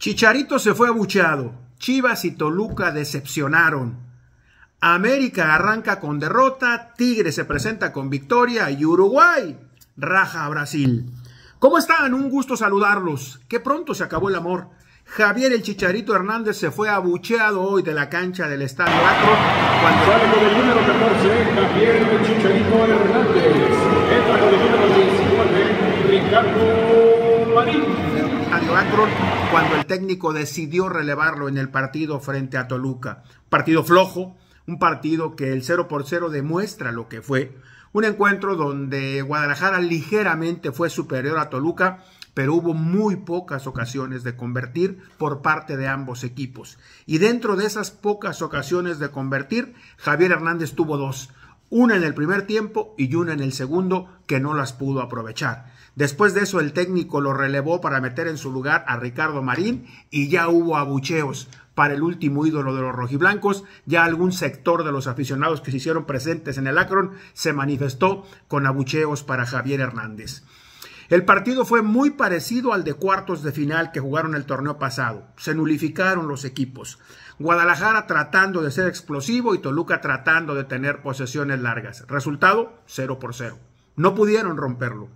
Chicharito se fue abucheado. Chivas y Toluca decepcionaron. América arranca con derrota, Tigre se presenta con victoria y Uruguay raja a Brasil. ¿Cómo están? Un gusto saludarlos. Qué pronto se acabó el amor. Javier el Chicharito Hernández se fue abucheado hoy de la cancha del Estadio Acro cuando... el número 14, Javier el Chicharito Hernández. Entra con el número Ricardo Marín cuando el técnico decidió relevarlo en el partido frente a Toluca. Partido flojo, un partido que el 0 por 0 demuestra lo que fue. Un encuentro donde Guadalajara ligeramente fue superior a Toluca, pero hubo muy pocas ocasiones de convertir por parte de ambos equipos. Y dentro de esas pocas ocasiones de convertir, Javier Hernández tuvo dos, una en el primer tiempo y una en el segundo que no las pudo aprovechar. Después de eso, el técnico lo relevó para meter en su lugar a Ricardo Marín y ya hubo abucheos para el último ídolo de los rojiblancos. Ya algún sector de los aficionados que se hicieron presentes en el Acron se manifestó con abucheos para Javier Hernández. El partido fue muy parecido al de cuartos de final que jugaron el torneo pasado. Se nulificaron los equipos. Guadalajara tratando de ser explosivo y Toluca tratando de tener posesiones largas. Resultado, 0 por 0. No pudieron romperlo.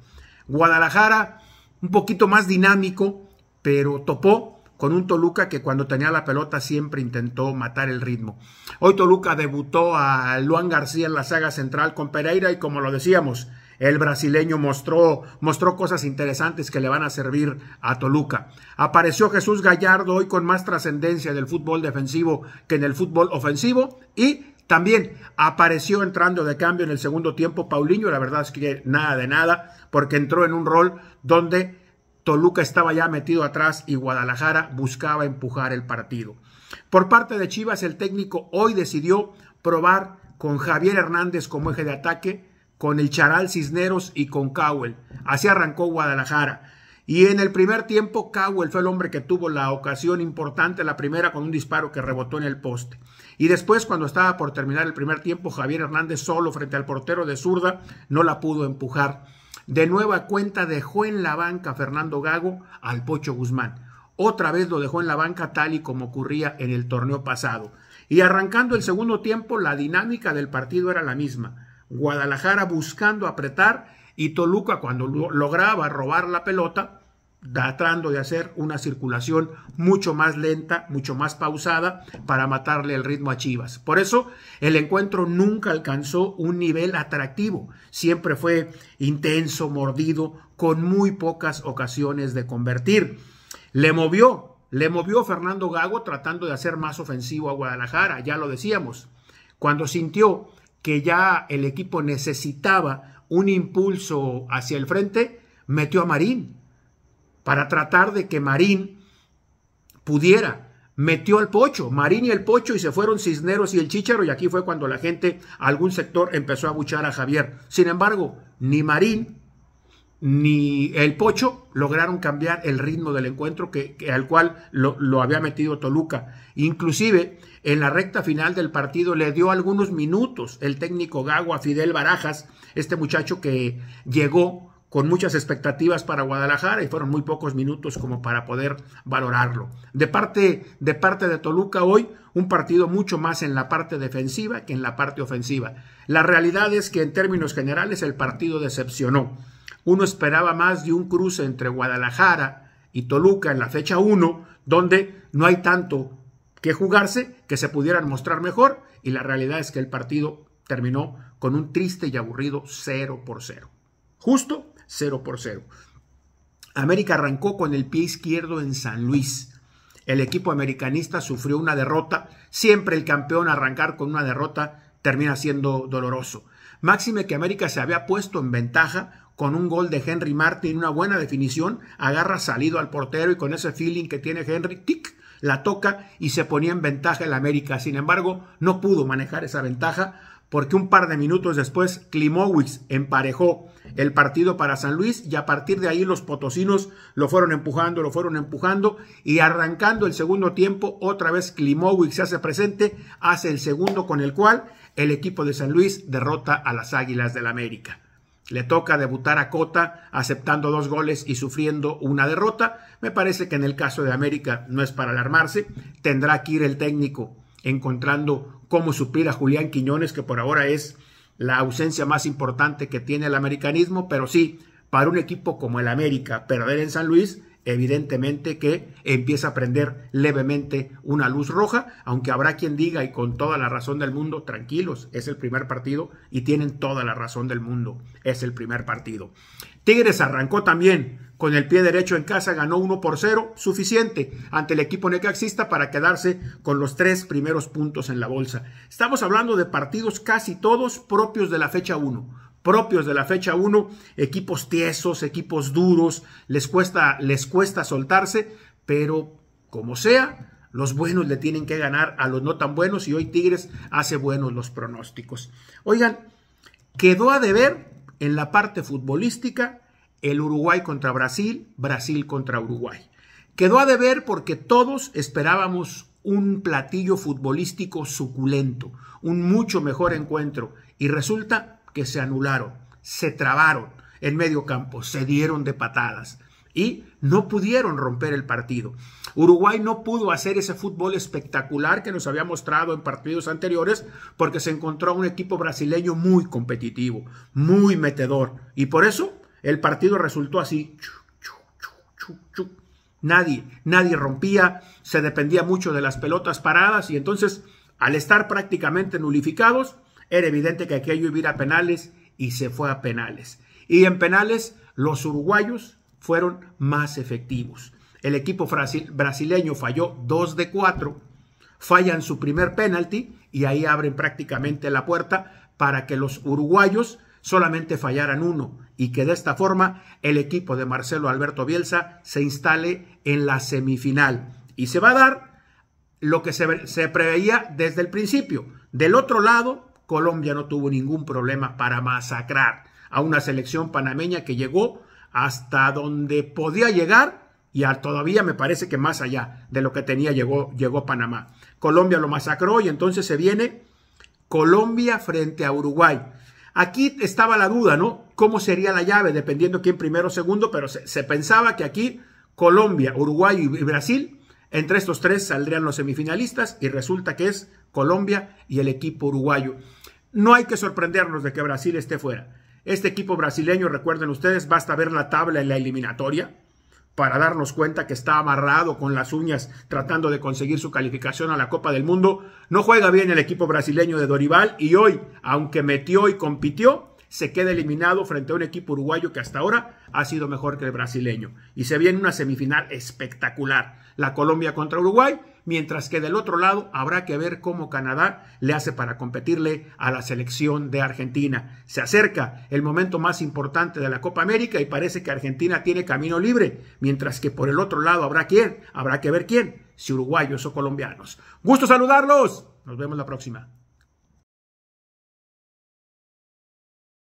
Guadalajara, un poquito más dinámico, pero topó con un Toluca que cuando tenía la pelota siempre intentó matar el ritmo. Hoy Toluca debutó a Luan García en la saga central con Pereira y como lo decíamos, el brasileño mostró, mostró cosas interesantes que le van a servir a Toluca. Apareció Jesús Gallardo hoy con más trascendencia en el fútbol defensivo que en el fútbol ofensivo y también apareció entrando de cambio en el segundo tiempo Paulinho, la verdad es que nada de nada, porque entró en un rol donde Toluca estaba ya metido atrás y Guadalajara buscaba empujar el partido. Por parte de Chivas, el técnico hoy decidió probar con Javier Hernández como eje de ataque, con el Charal Cisneros y con Cowell. Así arrancó Guadalajara. Y en el primer tiempo, Cowell fue el hombre que tuvo la ocasión importante, la primera con un disparo que rebotó en el poste. Y después, cuando estaba por terminar el primer tiempo, Javier Hernández solo frente al portero de zurda no la pudo empujar. De nueva cuenta dejó en la banca Fernando Gago al Pocho Guzmán. Otra vez lo dejó en la banca tal y como ocurría en el torneo pasado. Y arrancando el segundo tiempo, la dinámica del partido era la misma. Guadalajara buscando apretar y Toluca cuando lograba robar la pelota, tratando de hacer una circulación mucho más lenta, mucho más pausada para matarle el ritmo a Chivas. Por eso el encuentro nunca alcanzó un nivel atractivo, siempre fue intenso, mordido, con muy pocas ocasiones de convertir. Le movió, le movió Fernando Gago tratando de hacer más ofensivo a Guadalajara, ya lo decíamos, cuando sintió que ya el equipo necesitaba un impulso hacia el frente, metió a Marín para tratar de que Marín pudiera. Metió al pocho, Marín y el pocho, y se fueron Cisneros y el Chicharo, y aquí fue cuando la gente, algún sector, empezó a buchar a Javier. Sin embargo, ni Marín ni el Pocho lograron cambiar el ritmo del encuentro al cual lo, había metido Toluca. Inclusive en la recta final del partido le dio algunos minutos el técnico Gago a Fidel Barajas, este muchacho que llegó con muchas expectativas para Guadalajara y fueron muy pocos minutos como para poder valorarlo. De parte, de parte de Toluca hoy, un partido mucho más en la parte defensiva que en la parte ofensiva. La realidad es que en términos generales el partido decepcionó. Uno esperaba más de un cruce entre Guadalajara y Toluca en la fecha 1, donde no hay tanto que jugarse, que se pudieran mostrar mejor, y la realidad es que el partido terminó con un triste y aburrido 0 por 0. Justo 0 por 0. América arrancó con el pie izquierdo en San Luis. El equipo americanista sufrió una derrota. Siempre el campeón arrancar con una derrota termina siendo doloroso. Máxime que América se había puesto en ventaja con un gol de Henry Martin, una buena definición, agarra salido al portero y con ese feeling que tiene Henry, tic, la toca y se ponía en ventaja el América. Sin embargo, no pudo manejar esa ventaja porque un par de minutos después Klimowicz emparejó el partido para San Luis y a partir de ahí los potosinos lo fueron empujando, lo fueron empujando y arrancando el segundo tiempo, otra vez Klimowicz se hace presente, hace el segundo con el cual el equipo de San Luis derrota a las Águilas del América. Le toca debutar a Cota aceptando dos goles y sufriendo una derrota. Me parece que en el caso de América no es para alarmarse. Tendrá que ir el técnico encontrando cómo suplir a Julián Quiñones, que por ahora es la ausencia más importante que tiene el americanismo, pero sí, para un equipo como el América, perder en San Luis evidentemente que empieza a prender levemente una luz roja, aunque habrá quien diga y con toda la razón del mundo, tranquilos, es el primer partido y tienen toda la razón del mundo, es el primer partido. Tigres arrancó también con el pie derecho en casa, ganó 1 por 0, suficiente ante el equipo necaxista para quedarse con los tres primeros puntos en la bolsa. Estamos hablando de partidos casi todos propios de la fecha 1 propios de la fecha 1, equipos tiesos, equipos duros, les cuesta, les cuesta soltarse, pero como sea, los buenos le tienen que ganar a los no tan buenos y hoy Tigres hace buenos los pronósticos. Oigan, quedó a deber en la parte futbolística el Uruguay contra Brasil, Brasil contra Uruguay. Quedó a deber porque todos esperábamos un platillo futbolístico suculento, un mucho mejor encuentro y resulta que se anularon, se trabaron en medio campo, se dieron de patadas y no pudieron romper el partido. Uruguay no pudo hacer ese fútbol espectacular que nos había mostrado en partidos anteriores porque se encontró un equipo brasileño muy competitivo, muy metedor y por eso el partido resultó así. Nadie, nadie rompía, se dependía mucho de las pelotas paradas y entonces al estar prácticamente nulificados, era evidente que aquello iba a ir a penales y se fue a penales. Y en penales los uruguayos fueron más efectivos. El equipo brasileño falló 2 de 4, fallan su primer penalti y ahí abren prácticamente la puerta para que los uruguayos solamente fallaran uno y que de esta forma el equipo de Marcelo Alberto Bielsa se instale en la semifinal. Y se va a dar lo que se, se preveía desde el principio. Del otro lado, Colombia no tuvo ningún problema para masacrar a una selección panameña que llegó hasta donde podía llegar y todavía me parece que más allá de lo que tenía llegó, llegó Panamá. Colombia lo masacró y entonces se viene Colombia frente a Uruguay. Aquí estaba la duda, ¿no? ¿Cómo sería la llave? Dependiendo quién primero o segundo, pero se pensaba que aquí Colombia, Uruguay y Brasil, entre estos tres saldrían los semifinalistas y resulta que es Colombia y el equipo uruguayo. No hay que sorprendernos de que Brasil esté fuera. Este equipo brasileño, recuerden ustedes, basta ver la tabla en la eliminatoria para darnos cuenta que está amarrado con las uñas tratando de conseguir su calificación a la Copa del Mundo. No juega bien el equipo brasileño de Dorival y hoy, aunque metió y compitió, se queda eliminado frente a un equipo uruguayo que hasta ahora ha sido mejor que el brasileño. Y se viene una semifinal espectacular, la Colombia contra Uruguay mientras que del otro lado habrá que ver cómo Canadá le hace para competirle a la selección de Argentina. Se acerca el momento más importante de la Copa América y parece que Argentina tiene camino libre, mientras que por el otro lado habrá quién, habrá que ver quién, si uruguayos o colombianos. Gusto saludarlos, nos vemos la próxima.